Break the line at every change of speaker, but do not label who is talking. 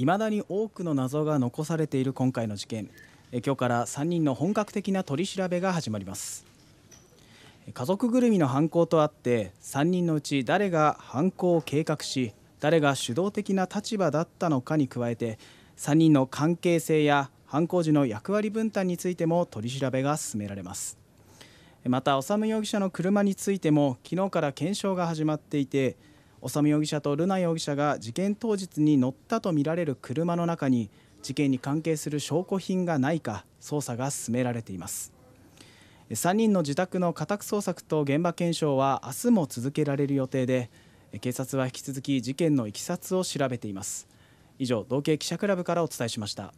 いまだに多くの謎が残されている今回の事件今日から3人の本格的な取り調べが始まります家族ぐるみの犯行とあって3人のうち誰が犯行を計画し誰が主導的な立場だったのかに加えて3人の関係性や犯行時の役割分担についても取り調べが進められますまた修容疑者の車についても昨日から検証が始まっていて修容疑者と瑠奈容疑者が事件当日に乗ったとみられる車の中に事件に関係する証拠品がないか捜査が進められています3人の自宅の家宅捜索と現場検証は明日も続けられる予定で警察は引き続き事件のいきさつを調べています以上同系記者クラブからお伝えしました